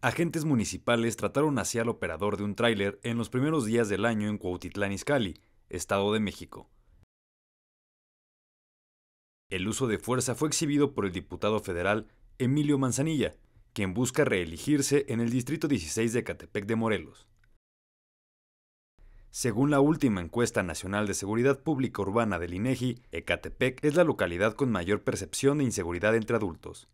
Agentes municipales trataron hacia al operador de un tráiler en los primeros días del año en Cuautitlán Izcalli, Estado de México. El uso de fuerza fue exhibido por el diputado federal Emilio Manzanilla, quien busca reelegirse en el Distrito 16 de Ecatepec de Morelos. Según la última encuesta nacional de seguridad pública urbana del INEGI, e Ecatepec es la localidad con mayor percepción de inseguridad entre adultos.